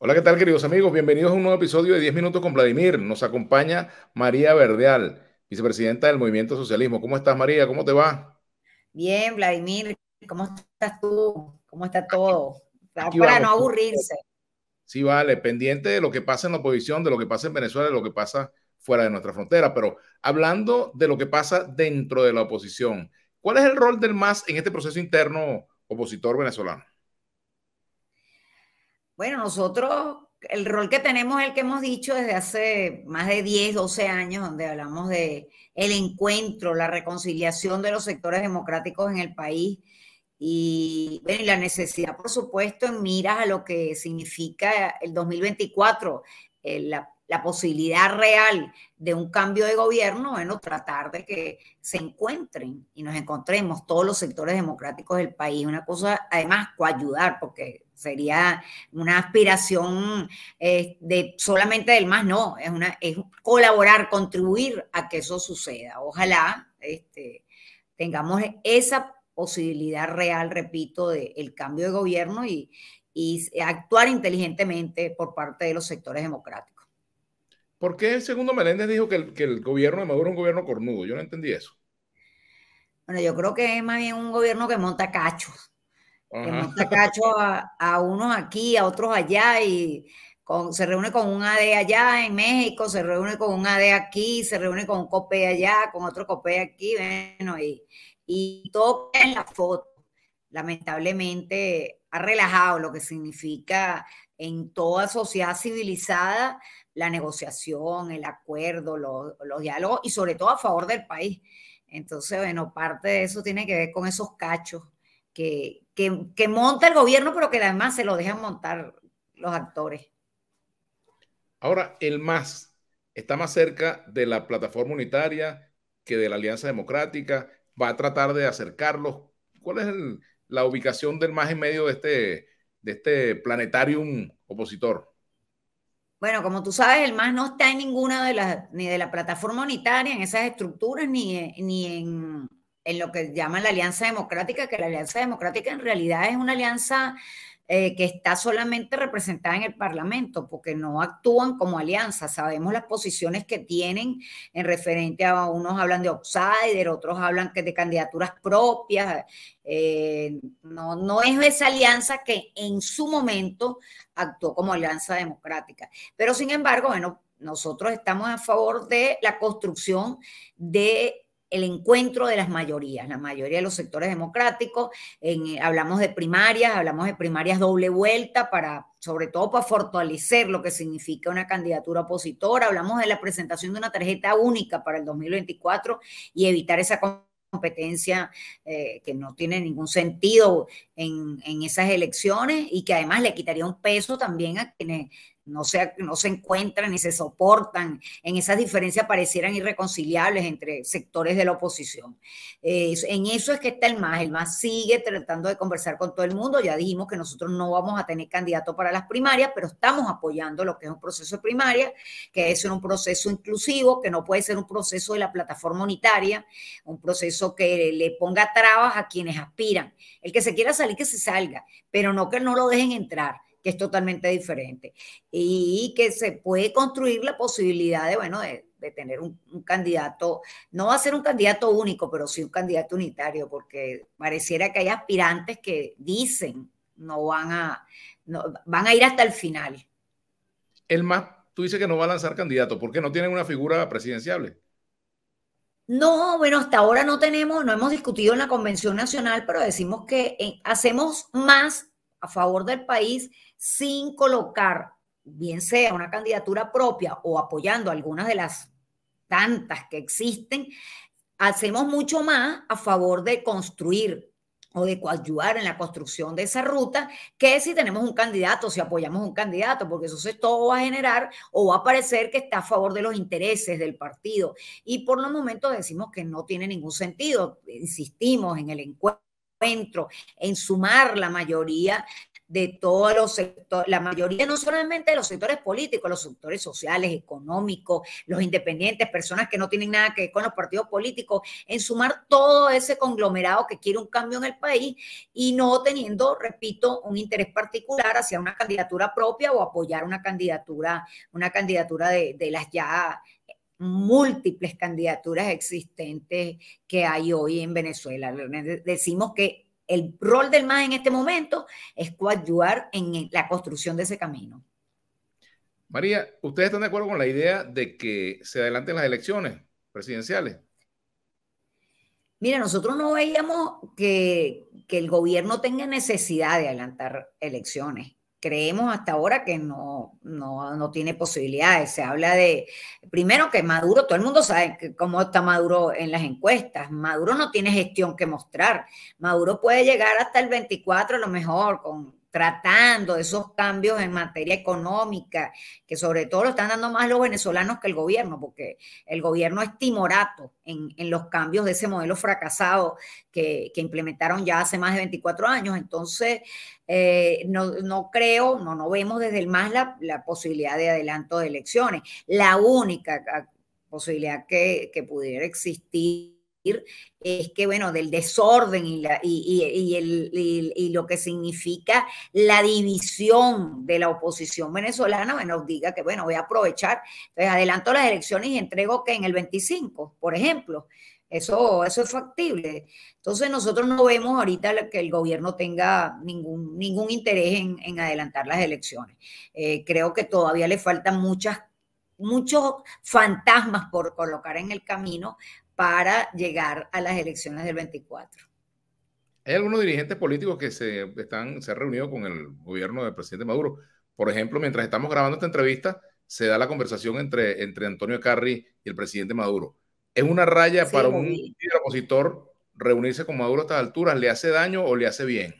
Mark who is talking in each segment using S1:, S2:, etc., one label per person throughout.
S1: Hola, ¿qué tal queridos amigos? Bienvenidos a un nuevo episodio de 10 minutos con Vladimir. Nos acompaña María Verdeal, vicepresidenta del Movimiento Socialismo. ¿Cómo estás María? ¿Cómo te va?
S2: Bien, Vladimir. ¿Cómo estás tú? ¿Cómo está todo? Para no aburrirse.
S1: Sí, vale, pendiente de lo que pasa en la oposición, de lo que pasa en Venezuela, de lo que pasa fuera de nuestra frontera, pero hablando de lo que pasa dentro de la oposición, ¿cuál es el rol del MAS en este proceso interno opositor venezolano?
S2: Bueno, nosotros, el rol que tenemos es el que hemos dicho desde hace más de 10, 12 años, donde hablamos de el encuentro, la reconciliación de los sectores democráticos en el país y, la necesidad, por supuesto, en miras a lo que significa el 2024, eh, la la posibilidad real de un cambio de gobierno, bueno, tratar de que se encuentren y nos encontremos todos los sectores democráticos del país. Una cosa, además, coayudar, porque sería una aspiración eh, de solamente del más, no, es, una, es colaborar, contribuir a que eso suceda. Ojalá este, tengamos esa posibilidad real, repito, del cambio de gobierno y actuar inteligentemente por parte de los sectores democráticos.
S1: ¿Por qué Segundo Meléndez, dijo que el, que el gobierno de Maduro es un gobierno cornudo? Yo no entendí eso.
S2: Bueno, yo creo que es más bien un gobierno que monta cachos. Que monta cachos a, unos aquí, a otros allá, y se reúne con un AD allá en México, se reúne con un AD aquí, se reúne con un COPE allá, con otro COPE aquí, bueno, y, y todo en la foto. Lamentablemente ha relajado lo que significa en toda sociedad civilizada la negociación, el acuerdo, los, diálogos y sobre todo a favor del país. Entonces, bueno, parte de eso tiene que ver con esos cachos que, monta el gobierno, pero que además se lo dejan montar los actores.
S1: Ahora, el MAS está más cerca de la plataforma unitaria que de la Alianza Democrática, va a tratar de acercarlos. ¿Cuál es la ubicación del MAS en medio de este, de este planetarium opositor?
S2: Bueno, como tú sabes, el MAS no está en ninguna de las, ni de la plataforma unitaria, en esas estructuras, ni, eh, ni en, en lo que llaman la Alianza Democrática, que la Alianza Democrática en realidad es una alianza eh, que está solamente representada en el Parlamento, porque no actúan como alianza. Sabemos las posiciones que tienen en referente a unos hablan de outsider, otros hablan que de candidaturas propias. Eh, no, no es esa alianza que en su momento actuó como alianza democrática. Pero sin embargo, bueno, nosotros estamos a favor de la construcción de el encuentro de las mayorías, la mayoría de los sectores democráticos, eh, hablamos de primarias, hablamos de primarias doble vuelta para, sobre todo para fortalecer lo que significa una candidatura opositora, hablamos de la presentación de una tarjeta única para el 2024 y evitar esa competencia eh, que no tiene ningún sentido en, en, esas elecciones y que además le quitaría un peso también a quienes no se, no se encuentran ni se soportan. En esas diferencias parecieran irreconciliables entre sectores de la oposición. en eso es que está el MAS. El MAS sigue tratando de conversar con todo el mundo. Ya dijimos que nosotros no vamos a tener candidato para las primarias, pero estamos apoyando lo que es un proceso de primaria, que es un proceso inclusivo, que no puede ser un proceso de la plataforma unitaria, un proceso que le ponga trabas a quienes aspiran. El que se quiera salir, que se salga, pero no que no lo dejen entrar que es totalmente diferente. Y que se puede construir la posibilidad de, bueno, de, tener un, candidato, no va a ser un candidato único, pero sí un candidato unitario, porque pareciera que hay aspirantes que dicen no van a, van a ir hasta el final.
S1: El más, tú dices que no va a lanzar candidato, porque no tienen una figura presidencial?
S2: No, bueno, hasta ahora no tenemos, no hemos discutido en la Convención Nacional, pero decimos que eh, hacemos más a favor del país sin colocar, bien sea una candidatura propia o apoyando algunas de las tantas que existen, hacemos mucho más a favor de construir o de coadyuvar en la construcción de esa ruta que si tenemos un candidato, si apoyamos un candidato, porque eso todo va a generar o va a parecer que está a favor de los intereses del partido. Y por los momentos decimos que no tiene ningún sentido. Insistimos en el encuentro encuentro en sumar la mayoría de todos los sectores, la mayoría no solamente de los sectores políticos, los sectores sociales, económicos, los independientes, personas que no tienen nada que ver con los partidos políticos, en sumar todo ese conglomerado que quiere un cambio en el país y no teniendo, repito, un interés particular hacia una candidatura propia o apoyar una candidatura, una candidatura de, de las ya múltiples candidaturas existentes que hay hoy en Venezuela. Decimos que el rol del MAS en este momento es coadyuvar en la construcción de ese camino.
S1: María, ¿ustedes están de acuerdo con la idea de que se adelanten las elecciones presidenciales?
S2: Mira, nosotros no veíamos que, que el gobierno tenga necesidad de adelantar elecciones creemos hasta ahora que no, no, no, tiene posibilidades. Se habla de, primero que Maduro, todo el mundo sabe que cómo está Maduro en las encuestas. Maduro no tiene gestión que mostrar. Maduro puede llegar hasta el 24 a lo mejor con tratando esos cambios en materia económica, que sobre todo lo están dando más los venezolanos que el gobierno, porque el gobierno es timorato en, los cambios de ese modelo fracasado que, implementaron ya hace más de 24 años. Entonces, eh, no, no, creo, no, no vemos desde el más la, la posibilidad de adelanto de elecciones. La única ah, posibilidad que, que pudiera existir es que, bueno, del desorden y, lo que significa la división de la oposición venezolana, bueno, diga que, bueno, voy a aprovechar, entonces adelanto las elecciones y entrego que en el 25, por ejemplo. Eso, eso es factible. Entonces nosotros no vemos ahorita que el gobierno tenga ningún, ningún interés en, adelantar las elecciones. Eh, creo que todavía le faltan muchas muchos fantasmas por colocar en el camino para llegar a las elecciones del 24.
S1: Hay algunos dirigentes políticos que se, están, se han reunido con el gobierno del presidente Maduro. Por ejemplo, mientras estamos grabando esta entrevista, se da la conversación entre, entre Antonio Carri y el presidente Maduro. ¿Es una raya para un opositor reunirse con Maduro a estas alturas? ¿Le hace daño o le hace bien?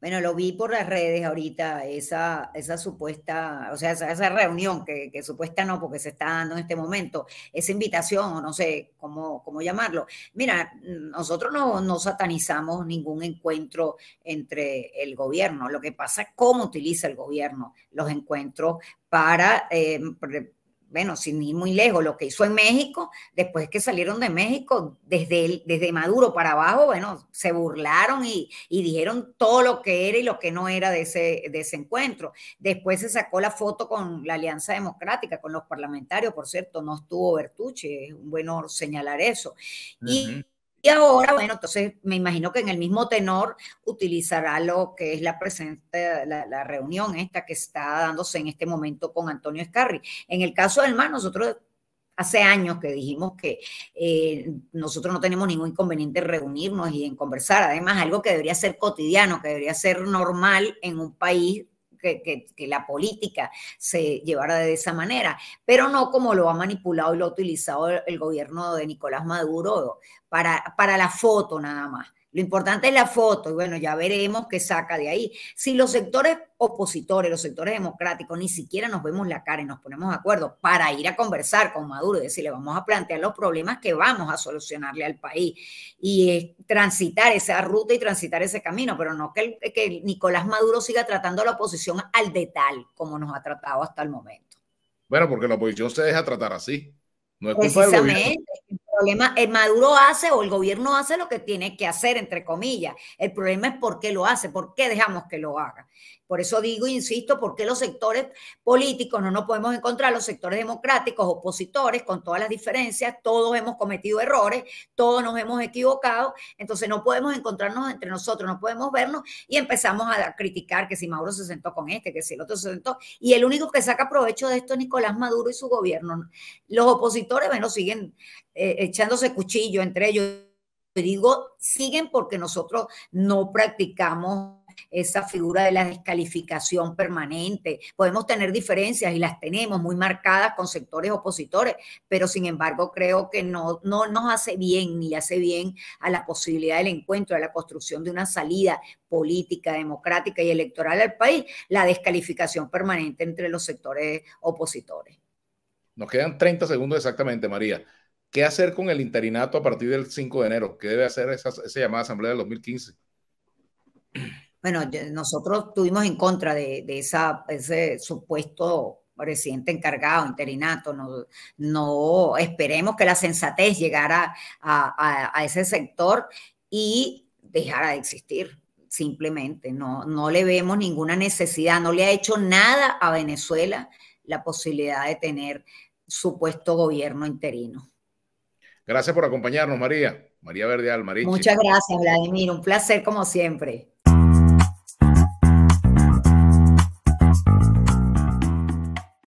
S2: Bueno, lo vi por las redes ahorita, esa, esa supuesta, o sea, esa, reunión que, supuesta no, porque se está dando en este momento, esa invitación, o no sé cómo, cómo llamarlo. Mira, nosotros no, satanizamos ningún encuentro entre el gobierno, lo que pasa es cómo utiliza el gobierno los encuentros para eh, bueno, sin ir muy lejos, lo que hizo en México, después que salieron de México, desde, desde Maduro para abajo, bueno, se burlaron y, y, dijeron todo lo que era y lo que no era de ese, de encuentro. Después se sacó la foto con la Alianza Democrática, con los parlamentarios, por cierto, no estuvo Bertucci, es bueno señalar eso. Y y ahora, bueno, entonces me imagino que en el mismo tenor utilizará lo que es la presente, la, reunión esta que está dándose en este momento con Antonio Escarri. En el caso del mar, nosotros hace años que dijimos que eh, nosotros no tenemos ningún inconveniente en reunirnos y en conversar. Además, algo que debería ser cotidiano, que debería ser normal en un país que, la política se llevara de esa manera, pero no como lo ha manipulado y lo ha utilizado el, gobierno de Nicolás Maduro para, para la foto nada más lo importante es la foto y bueno, ya veremos qué saca de ahí. Si los sectores opositores, los sectores democráticos, ni siquiera nos vemos la cara y nos ponemos de acuerdo para ir a conversar con Maduro y decirle vamos a plantear los problemas que vamos a solucionarle al país y eh, transitar esa ruta y transitar ese camino, pero no eh, que, Nicolás Maduro siga tratando a la oposición al detal como nos ha tratado hasta el momento.
S1: Bueno, porque la oposición se deja tratar así. No es
S2: problema, el eh, Maduro hace o el gobierno hace lo que tiene que hacer, entre comillas. El problema es por qué lo hace, por qué dejamos que lo haga. Por eso digo, insisto, por qué los sectores políticos no nos podemos encontrar, los sectores democráticos, opositores, con todas las diferencias, todos hemos cometido errores, todos nos hemos equivocado, entonces no podemos encontrarnos entre nosotros, no podemos vernos y empezamos a criticar que si Maduro se sentó con este, que si el otro se sentó, y el único que saca provecho de esto es Nicolás Maduro y su gobierno. Los opositores, bueno, siguen eh, echándose cuchillo entre ellos. digo, siguen porque nosotros no practicamos esa figura de la descalificación permanente. Podemos tener diferencias y las tenemos muy marcadas con sectores opositores, pero sin embargo creo que no, no nos hace bien ni hace bien a la posibilidad del encuentro, a la construcción de una salida política, democrática y electoral al país, la descalificación permanente entre los sectores opositores.
S1: Nos quedan 30 segundos exactamente, María. ¿Qué hacer con el interinato a partir del 5 de enero? ¿Qué debe hacer esa, llamada asamblea del 2015?
S2: Bueno, nosotros estuvimos en contra de, esa, ese supuesto presidente encargado, interinato, no, esperemos que la sensatez llegara a, ese sector y dejara de existir simplemente. No, no le vemos ninguna necesidad, no le ha hecho nada a Venezuela la posibilidad de tener supuesto gobierno interino.
S1: Gracias por acompañarnos, María. María Verdeal, María. Muchas gracias,
S2: Vladimir. Un placer como siempre.